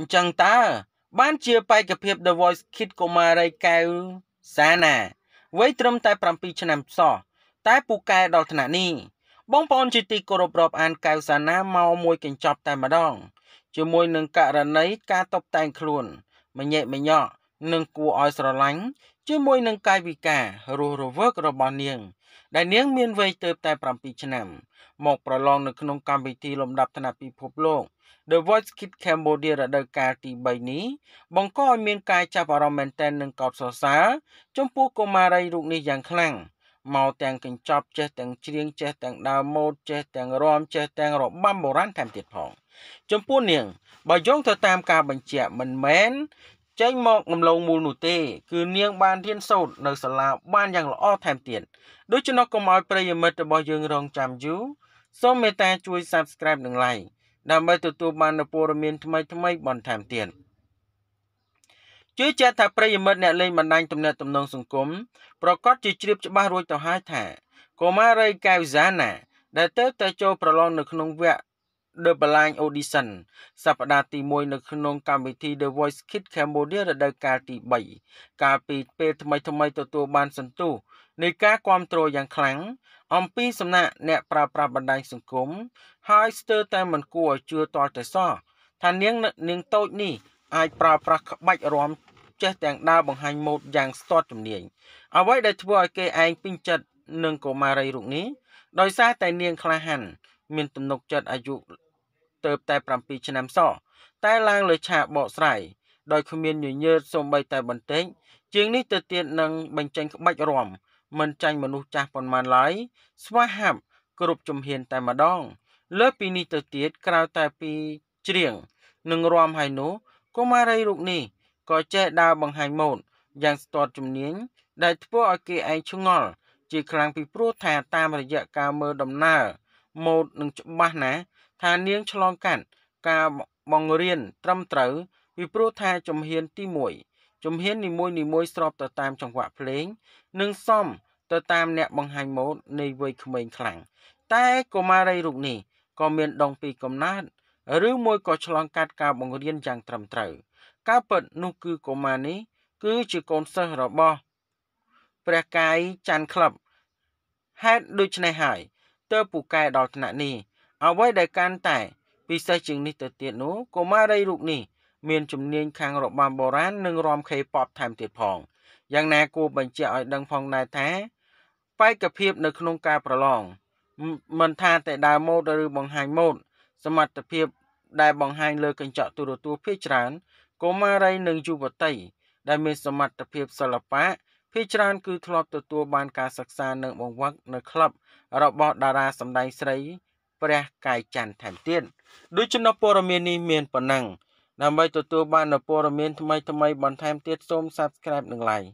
អញ្ចឹងតើបានជាបេក្ខភាព The Voice Kid កុមារីកែវសាណាវ័យត្រឹមតែ7ឆ្នាំសោះតែពូកែដល់ថ្នាក់នេះ បងប្អូនជាទីគោរពរាប់អានកែវសាណាមកមួយកញ្ចប់តែម្ដងជាមួយនឹងករណីការតបតែងខ្លួនមញេមញោនិងគួរឲ្យស្រឡាញ់ជាមួយនឹងកាយវិការរស់រវើករបស់នាង ដែលនាងមានវ័យទៅតែ7ឆ្នាំ មកប្រឡងនៅក្នុងកម្មវិធីលំដាប់ថ្នាក់ពិភពលោក The Voice Kids Cambodia រដូវកាលទី3នេះបង្កឲ្យមាន ការចាប់អារម្មណ៍មែនទែននិងកោតសរសើរចំពោះកុមារីរូបនេះយ៉ាងខ្លាំងមកទាំងកញ្ចប់ចេះទាំងច្រៀងចេះទាំងដើរម៉ូតចេះទាំងរាំចេះទាំងរបាំបុរាណថែមទៀតផងចំពោះនាងបើយោងទៅតាមការបញ្ជាក់មិនមែនចេញមកដំឡូងមូលនោះទេគឺនាងបានរៀនសូត្រនៅសាលាបានយ៉ាងល្អថែមទៀតដូច្នោះកុំឲ្យប្រិយមិត្តរបស់យើងរងចាំយូរសូមមេត្តាជួយ Subscribe និង Like ដើម្បីទទួលបាននូវព័ត៌មាន ថ្មីៗបន្ថែមទៀតជឿជាក់ថាប្រិយមិត្តអ្នកលេងបណ្ដាញ ទំនាក់ទំនងសង្គមប្រកាសជាជ្រាបច្បាស់រួចទៅហើយថាកុមារីកែវហ្សាណាដែលទៅតែចូលប្រឡងនៅក្នុងវគ្គ The Blind Audition សប្តាហ៍ទី1នៅក្នុង កម្មវិធី The Voice Kids Cambodia រដូវកាលទី3កាលពីពេលថ្មីថ្មីទទួលបានសន្ទុះនៃការគ្រប់គ្រងយ៉ាងខ្លាំងអំពីសំណាក់អ្នកប្រើប្រាស់បណ្ដាញសង្គមហើយស្ទើរតែមិនគួរឲ្យជឿទាល់តែសោះថានាងនាងតូចនេះអាចប្រើប្រាស់ក្បាច់រាំចេះទាំងដើរបង្ហាញម៉ូដយ៉ាងស្ទាត់ជំនាញអ្វីដែលធ្វើឲ្យគេឯងពេញចិត្តនឹងកុមារីរូបនេះដោយសារតែនាងក្លាហានមានទំនុកចិត្តអាយុទៅតែ7ឆ្នាំសតែឡើងលើឆាកបកស្រាយដោយគ្មានញញើតសូម្បីតែបន្តិចជាងនេះទៅទៀតនឹងបញ្ចេញក្បាច់រំមិនចាញ់មនុស្សចាស់ប៉ុន្មានឡើយស្វាហាប់គ្រប់ជំហានតែម្ដង លើពីនេះទៅទៀតក្រៅតែពីច្រៀងនិងរំហើយនោះកុមារីរូបនេះក៏ចេះដើរបង្ហាញម៉ូដយ៉ាងស្ទាត់ជំនាញដែលធ្វើឲ្យគេឯងឆ្ងល់ជាខ្លាំងពីព្រោះថាតាមរយៈការមើលដំណើរម៉ូដនឹងច្បាស់ណាថានាងឆ្លងកាត់ការបង្រៀនត្រឹមត្រូវពីព្រោះថាជំហានទី1ជំហាននីមួយនីមួយស្របទៅតាមចង្វាក់ភ្លេង និងសមទៅតាមអ្នកបង្ហាញម៉ូដនៃវ័យក្មេងខ្លាំងតែកុមារីរូបនេះក៏មានដងពីកំណត់ឬមួយក៏ឆ្លងកាត់ការបង្រៀនយ៉ាងត្រឹមត្រូវការពិតនោះគឺកុមារនេះគឺជាកូនសិស្សរបស់ព្រះកាយច័ន្ទក្លឹបហេតុដូច្នេះហើយទើបពូកែដល់ថ្នាក់នេះអ្វីដែលកាន់តែ ពិសេសជាងនេះទៅទៀតនោះកុមារីរូបនេះមានជំនាញខាងរបាំបុរាណនិងរាំ K-pop ថែមទៀតផងយ៉ាងណាគួរបញ្ជាក់ឲ្យដឹងផងដែរថាបេក្ខភាពនៅក្នុងការប្រឡងមិនថាតែដើរម៉ូដឬបង្ហាញម៉ូដសមត្ថភាពដែលបង្ហាញលើកញ្ចក់ទូរទស្សន៍ភាគច្រើនកុមារីនិងយុវតីដែលមានសមត្ថភាពសិល្បៈភាគច្រើន គឺធ្លាប់ទទួលបានការសិក្សានិងបង្វឹកនៅក្លឹបរបស់តារាសម្ដែងស្រីព្រះ កាយច័ន្ទថែមទៀតដូច្នោះព័ត៌មាននេះមានប៉ុណ្ណឹង ដើម្បីទទួលបាននូវព័ត៌មានថ្មីៗបន្ថែមទៀតសូម Subscribe និង Like